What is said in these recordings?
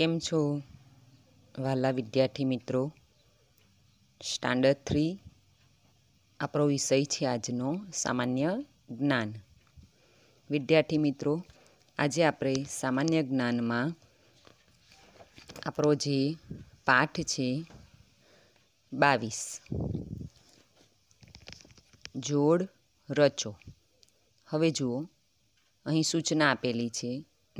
કેમ છો વાલા વિદ્યાર્થી મિત્રો સ્ટાન્ડર્ડ થ્રી આપણો વિષય છે આજનો સામાન્ય જ્ઞાન વિદ્યાર્થી મિત્રો આજે આપણે સામાન્ય જ્ઞાનમાં આપણો જે પાઠ છે બાવીસ જોડ રચો હવે જુઓ અહીં સૂચના આપેલી છે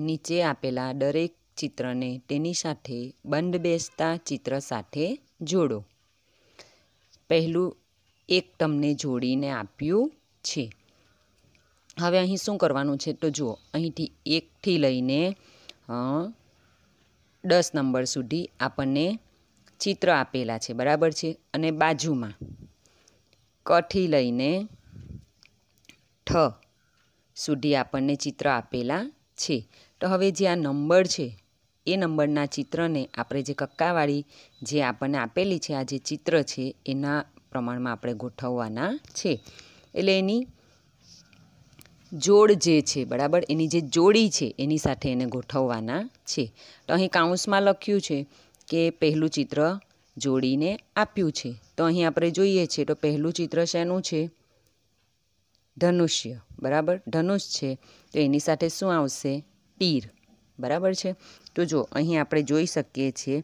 નીચે આપેલા દરેક ચિત્રને તેની સાથે બંધ બેસતા ચિત્ર સાથે જોડો પહેલું એક તમને જોડીને આપ્યું છે હવે અહીં શું કરવાનું છે તો જુઓ અહીંથી એકથી લઈને દસ નંબર સુધી આપણને ચિત્ર આપેલા છે બરાબર છે અને બાજુમાં કથી લઈને ઠ સુધી આપણને ચિત્ર આપેલા છે તો હવે જે આ નંબર છે એ નંબરના ચિત્રને આપણે જે કક્કાવાળી જે આપણને આપેલી છે આ જે ચિત્ર છે એના પ્રમાણમાં આપણે ગોઠવવાના છે એટલે એની જોડ જે છે બરાબર એની જે જોડી છે એની સાથે એને ગોઠવવાના છે તો અહીં કાઉન્સમાં લખ્યું છે કે પહેલું ચિત્ર જોડીને આપ્યું છે તો અહીં આપણે જોઈએ છીએ તો પહેલું ચિત્ર શેનું છે ધનુષ્ય બરાબર ધનુષ છે તો એની સાથે શું આવશે તીર બરાબર છે તો જો અહીં આપણે જોઈ શકીએ છીએ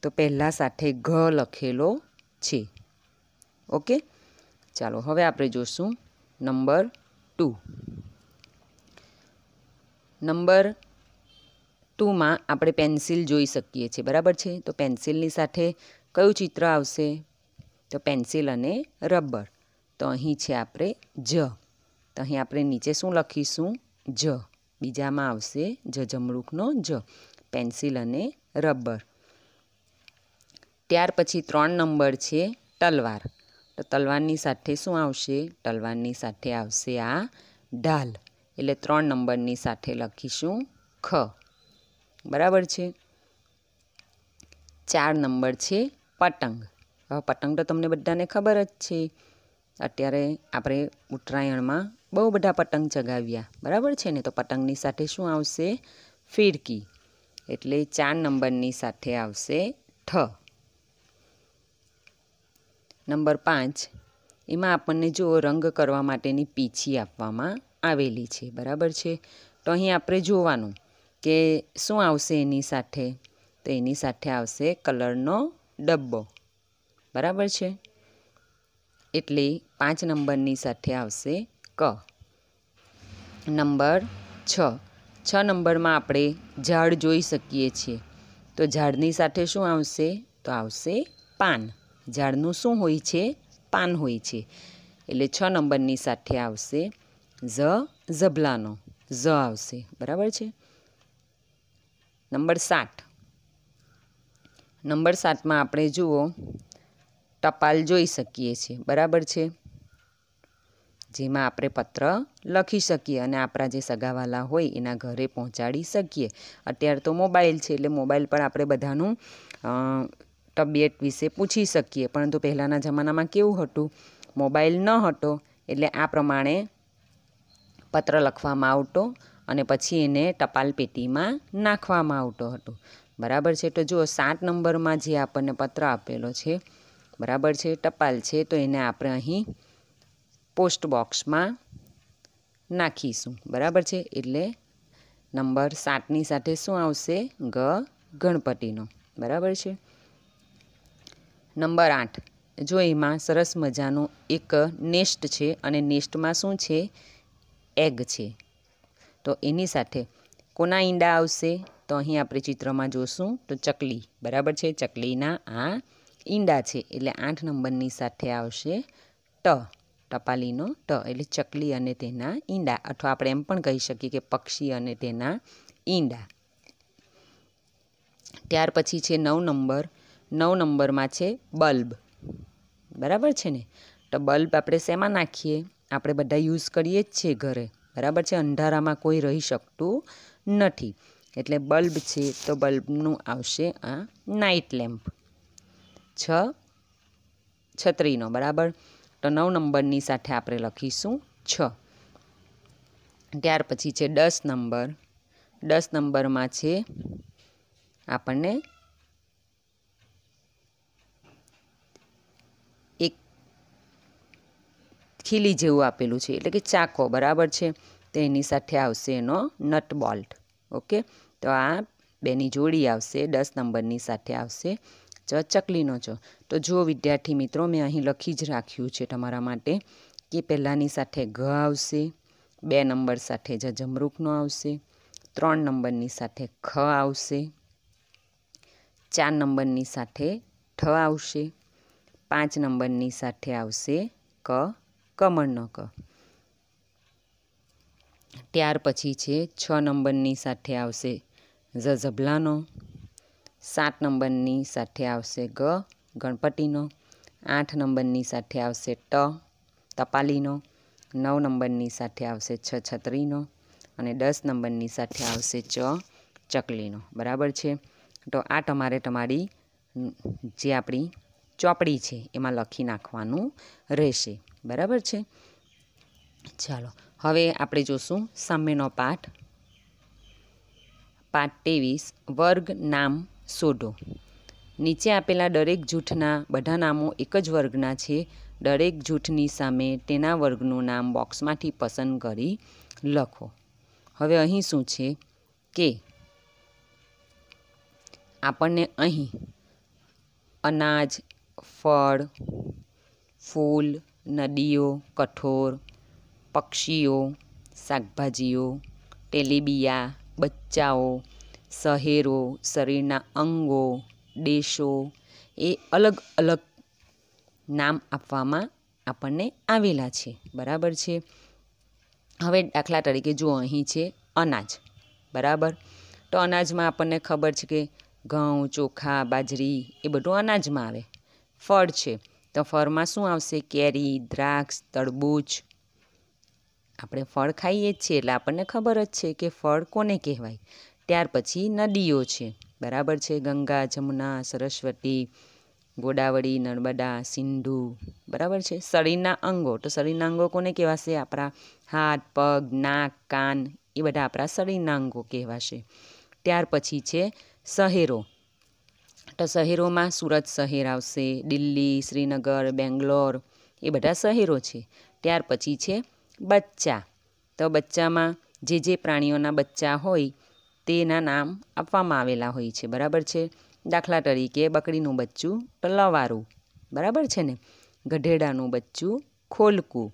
તો પહેલાં સાથે ઘ લખેલો છે ઓકે ચાલો હવે આપણે જોશું નંબર ટુ નંબર ટુમાં આપણે પેન્સિલ જોઈ શકીએ છીએ બરાબર છે તો પેન્સિલની સાથે કયું ચિત્ર આવશે તો પેન્સિલ અને રબર તો અહીં છે આપણે જ તો અહીં આપણે નીચે શું લખીશું જ બીજામાં આવશે જજમરૂખનો જ પેન્સિલ અને રબર ત્યાર પછી ત્રણ નંબર છે તલવાર તો તલવારની સાથે શું આવશે તલવારની સાથે આવશે આ ઢાલ એટલે ત્રણ નંબરની સાથે લખીશું ખ બરાબર છે ચાર નંબર છે પતંગ હવે પતંગ તો તમને બધાને ખબર જ છે અત્યારે આપણે ઉત્તરાયણમાં બહુ બધા પતંગ ચગાવ્યા બરાબર છે ને તો પતંગની સાથે શું આવશે ફિરકી એટલે ચાર નંબરની સાથે આવશે ઠ નંબર પાંચ એમાં આપણને જો રંગ કરવા માટેની પીછી આપવામાં આવેલી છે બરાબર છે તો અહીં આપણે જોવાનું કે શું આવશે એની સાથે તો એની સાથે આવશે કલરનો ડબ્બો બરાબર છે એટલે પાંચ નંબરની સાથે આવશે ક નંબર છ છ નંબરમાં આપણે ઝાડ જોઈ શકીએ છીએ તો ઝાડની સાથે શું આવશે તો આવશે પાન ઝાડનું શું હોય છે પાન હોય છે એટલે છ નંબરની સાથે આવશે ઝ ઝભલાનો ઝ આવશે બરાબર છે નંબર સાત નંબર સાતમાં આપણે જુઓ ટપાલ જોઈ શકીએ છીએ બરાબર છે જેમાં આપણે પત્ર લખી શકીએ અને આપણા જે સગાવાલા હોય એના ઘરે પહોંચાડી શકીએ અત્યારે તો મોબાઈલ છે એટલે મોબાઈલ પર આપણે બધાનું તબિયત વિશે પૂછી શકીએ પરંતુ પહેલાંના જમાનામાં કેવું હતું મોબાઈલ ન હતો એટલે આ પ્રમાણે પત્ર લખવામાં આવતો અને પછી એને ટપાલ પેટીમાં નાખવામાં આવતો હતો બરાબર છે તો જુઓ સાત નંબરમાં જે આપણને પત્ર આપેલો છે બરાબર છે ટપાલ છે તો એને આપણે અહીં પોસ્ટ બોક્સમાં નાખીશું બરાબર છે એટલે નંબર સાતની સાથે શું આવશે ગ ગણપતિનો બરાબર છે નંબર આઠ જો એમાં સરસ મજાનો એક નેસ્ટ છે અને નેસ્ટમાં શું છે એગ છે તો એની સાથે કોના ઈંડા આવશે તો અહીં આપણે ચિત્રમાં જોશું તો ચકલી બરાબર છે ચકલીના આ ઈંડા છે એટલે આઠ નંબરની સાથે આવશે ટ ટપાલીનો ટ એટલે ચકલી અને તેના ઈંડા અથવા આપણે એમ પણ કહી શકીએ કે પક્ષી અને તેના ઈંડા ત્યાર પછી છે નવ નંબર નવ નંબરમાં છે બલ્બ બરાબર છે ને તો બલ્બ આપણે શેમાં નાખીએ આપણે બધા યુઝ કરીએ જ છીએ ઘરે બરાબર છે અંધારામાં કોઈ રહી શકતું નથી એટલે બલ્બ છે તો બલ્બનું આવશે આ નાઇટ લેમ્પ છ છત્રીનો બરાબર તો નવ નંબરની સાથે આપણે લખીશું છ ત્યાર પછી છે દસ નંબર દસ નંબરમાં છે આપણને એક ખીલી જેવું આપેલું છે એટલે કે ચાકો બરાબર છે તો એની સાથે આવશે એનો નટ બોલ્ટ ઓકે તો આ બેની જોડી આવશે દસ નંબરની સાથે આવશે ચકલીનો ચ તો જુઓ વિદ્યાર્થી મિત્રો મેં અહીં લખી જ રાખ્યું છે તમારા માટે કે પહેલાંની સાથે ઘ આવશે બે નંબર સાથે જ જમરૂખનો આવશે ત્રણ નંબરની સાથે ખ આવશે ચાર નંબરની સાથે ઠ આવશે પાંચ નંબરની સાથે આવશે ક કમળનો ક ત્યાર પછી છે છ નંબરની સાથે આવશે ઝ ઝભલાનો સાત નંબરની સાથે આવશે ગ ગણપતિનો આઠ નંબરની સાથે આવશે ટ તપાલીનો નવ નંબરની સાથે આવશે છ છત્રીનો અને દસ નંબરની સાથે આવશે ચ ચકલીનો બરાબર છે તો આ તમારે તમારી જે આપણી ચોપડી છે એમાં લખી નાખવાનું રહેશે બરાબર છે ચાલો હવે આપણે જોશું સામેનો પાઠ પાઠ ત્રેવીસ વર્ગ નામ શોધો નીચે આપેલા દરેક જૂથના બધા નામો એક જ વર્ગના છે દરેક જૂથની સામે તેના વર્ગનું નામ બોક્સમાંથી પસંદ કરી લખો હવે અહીં શું છે કે આપણને અહીં અનાજ ફળ ફૂલ નદીઓ કઠોર પક્ષીઓ શાકભાજીઓ તેલીબિયા બચ્ચાઓ શહેરો શરીરના અંગો દેશો એ અલગ અલગ નામ આપવામાં આપણને આવેલા છે બરાબર છે હવે દાખલા તરીકે જો અહીં છે અનાજ બરાબર તો અનાજમાં આપણને ખબર છે કે ઘઉં ચોખા બાજરી એ બધું અનાજમાં આવે ફળ છે તો ફળમાં શું આવશે કેરી દ્રાક્ષ તરબૂચ આપણે ફળ ખાઈએ જ છીએ એટલે આપણને ખબર જ છે કે ફળ કોને કહેવાય ત્યાર પછી નદીઓ છે બરાબર છે ગંગા જમુના સરસ્વતી ગોદાવરી નર્મદા સિંધુ બરાબર છે શરીરના અંગો તો શરીરના અંગો કોને કહેવાશે આપણા હાથ પગ નાક કાન એ બધા આપણા શરીરના અંગો કહેવાશે ત્યાર પછી છે શહેરો તો શહેરોમાં સુરત શહેર આવશે દિલ્હી શ્રીનગર બેંગ્લોર એ બધા શહેરો છે ત્યાર પછી છે બચ્ચા તો બચ્ચામાં જે જે પ્રાણીઓના બચ્ચા હોય તેના નામ આપવામાં આવેલા હોય છે બરાબર છે દાખલા તરીકે બકરીનું બચ્ચું ટલાવારું બરાબર છે ને ગઢેડાનું બચ્ચું ખોલકું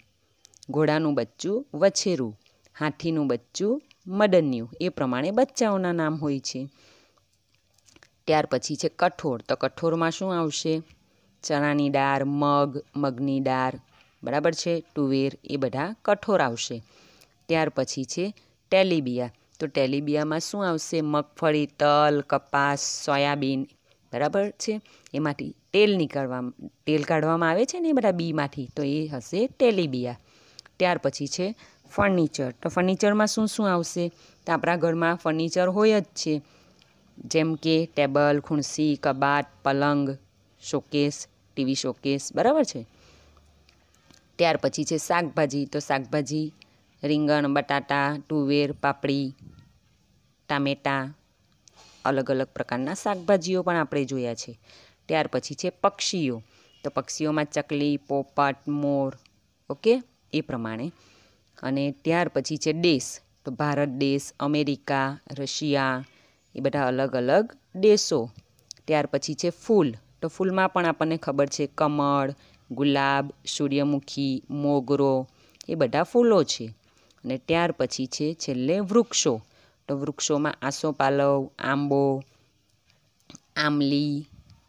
ઘોડાનું બચ્ચું વછેરું હાથીનું બચ્ચું મદન્યું એ પ્રમાણે બચ્ચાઓના નામ હોય છે ત્યાર પછી છે કઠોળ તો કઠોળમાં શું આવશે ચણાની દાળ મગ મગની દાળ બરાબર છે તુવેર એ બધા કઠોર આવશે ત્યાર પછી છે ટેલિબિયા તો ટેલિબિયામાં શું આવશે મગફળી તલ કપાસ સોયાબીન બરાબર છે એમાંથી તેલ નીકળવામાં તેલ કાઢવામાં આવે છે ને એ બધા બીમાંથી તો એ હશે ટેલિબિયા ત્યાર પછી છે ફર્નિચર તો ફર્નિચરમાં શું શું આવશે તો આપણા ઘરમાં ફર્નિચર હોય જ છે જેમ કે ટેબલ ખુરશી કબાટ પલંગ શોકેસ ટીવી શોકેસ બરાબર છે ત્યાર પછી છે શાકભાજી તો શાકભાજી રીંગણ બટાટા તુવેર પાપડી ટામેટાં અલગ અલગ પ્રકારના શાકભાજીઓ પણ આપણે જોયા છે ત્યાર પછી છે પક્ષીઓ તો પક્ષીઓમાં ચકલી પોપટ મોર ઓકે એ પ્રમાણે અને ત્યાર પછી છે દેશ તો ભારત દેશ અમેરિકા રશિયા એ બધા અલગ અલગ દેશો ત્યાર પછી છે ફૂલ તો ફૂલમાં પણ આપણને ખબર છે કમળ ગુલાબ સૂર્યમુખી મોગરો એ બધા ફૂલો છે અને ત્યાર પછી છે છેલ્લે વૃક્ષો તો વૃક્ષોમાં આસોપાલવ આંબો આમલી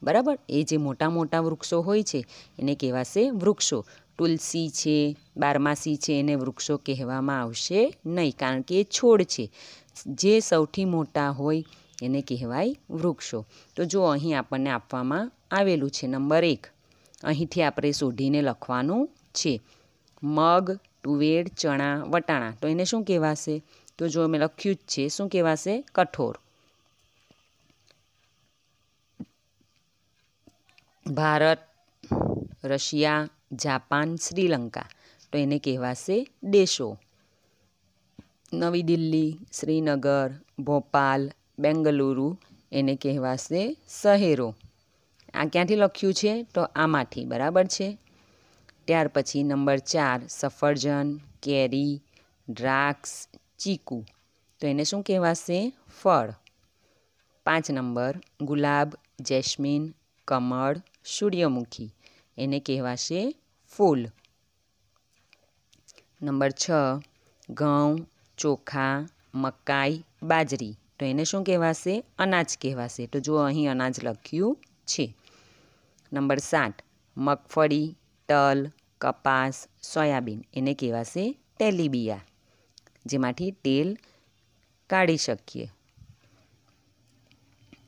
બરાબર એ જે મોટા મોટા વૃક્ષો હોય છે એને કહેવાશે વૃક્ષો તુલસી છે બારમાસી છે એને વૃક્ષો કહેવામાં આવશે નહીં કારણ કે એ છોડ છે જે સૌથી મોટા હોય એને કહેવાય વૃક્ષો તો જો અહીં આપણને આપવામાં આવેલું છે નંબર એક અહીંથી આપણે શોધીને લખવાનું છે મગ તુવેર ચણા વટાણા તો એને શું કહેવાશે તો જો મેં લખ્યું જ છે શું કહેવાશે કઠોર ભારત રશિયા જાપાન શ્રીલંકા તો એને કહેવાશે દેશો નવી દિલ્હી શ્રીનગર ભોપાલ બેંગલુરુ એને કહેવાશે શહેરો આ ક્યાંથી લખ્યું છે તો આમાંથી બરાબર છે ત્યાર પછી નંબર ચાર સફરજન કેરી દ્રાક્ષ ચીકુ તો એને શું કહેવાશે ફળ પાંચ નંબર ગુલાબ જેસ્મિન કમળ સૂર્યમુખી એને કહેવાશે ફૂલ નંબર છ ઘઉં ચોખા મકાઈ બાજરી તો એને શું કહેવાશે અનાજ કહેવાશે તો જો અહીં અનાજ લખ્યું છે નંબર સાત મગફળી તલ કપાસ સોયાબીન એને કહેવાશે તેલીબિયા જેમાંથી તેલ કાઢી શકીએ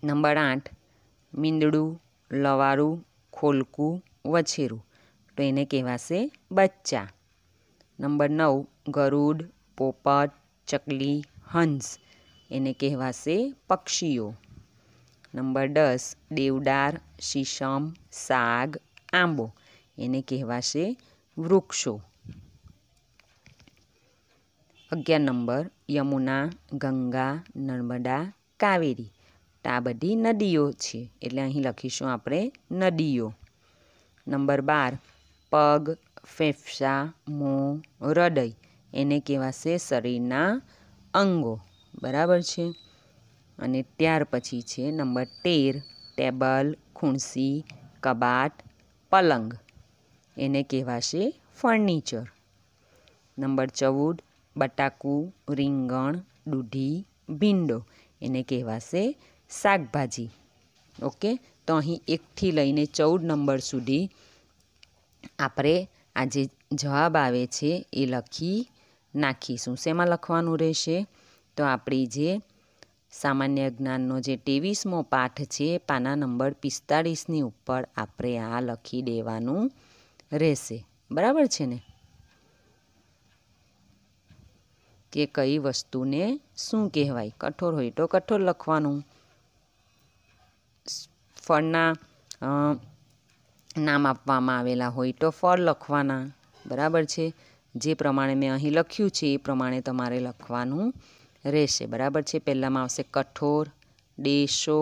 નંબર આઠ મીંદડું લવારું ખોલકું વછેરું તો એને કહેવાશે બચ્ચા નંબર નવ ગરુડ પોપટ ચકલી હંસ એને કહેવાશે પક્ષીઓ નંબર દસ દેવદાર શીશમ સાગ આંબો એને કહેવાશે વૃક્ષો અગિયાર નંબર યમુના ગંગા નર્મદા કાવેરી આ બધી નદીઓ છે એટલે અહીં લખીશું આપણે નદીઓ નંબર બાર પગ ફેફસા મોં હૃદય એને કહેવાશે શરીરના અંગો બરાબર છે અને ત્યાર પછી છે નંબર તેર ટેબલ ખુરશી કબાટ પલંગ એને કહેવાશે ફર્નિચર નંબર ચૌદ બટાકું રીંગણ દૂધી ભીંડો એને કહેવાશે શાકભાજી ઓકે તો અહીં એકથી લઈને ચૌદ નંબર સુધી આપણે આ જે જવાબ આવે છે એ લખી નાખીશું શેમાં લખવાનું રહેશે તો આપણી જે સામાન્ય જ્ઞાનનો જે ત્રેવીસમો પાઠ છે પાના નંબર પિસ્તાળીસની ઉપર આપણે આ લખી દેવાનું રહેશે બરાબર છે ને કે કઈ વસ્તુને શું કહેવાય કઠોર હોય તો કઠોળ લખવાનું ફળના નામ આપવામાં આવેલા હોય તો ફળ લખવાના બરાબર છે જે પ્રમાણે મેં અહીં લખ્યું છે એ પ્રમાણે તમારે લખવાનું રહેશે બરાબર છે પહેલાંમાં આવશે કઠોર દેશો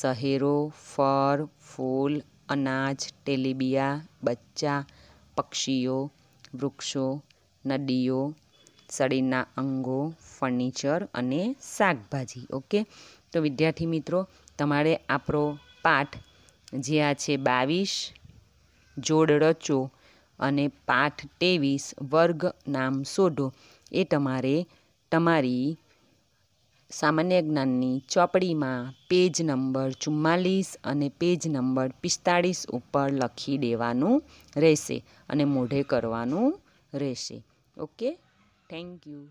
શહેરો ફળ ફૂલ અનાજ ટેલીબિયા બચ્ચા પક્ષીઓ વૃક્ષો નદીઓ શરીરના અંગો ફર્નિચર અને શાકભાજી ઓકે તો વિદ્યાર્થી મિત્રો તમારે આપણો પાઠ જે આ છે બાવીસ જોડ રચો અને પાઠ ત્રેવીસ વર્ગ નામ શોધો એ તમારે તમારી સામાન્ય જ્ઞાનની ચોપડીમાં પેજ નંબર ચુમ્માલીસ અને પેજ નંબર પિસ્તાળીસ ઉપર લખી દેવાનું રહેશે અને મોઢે કરવાનું રહેશે ઓકે Thank you.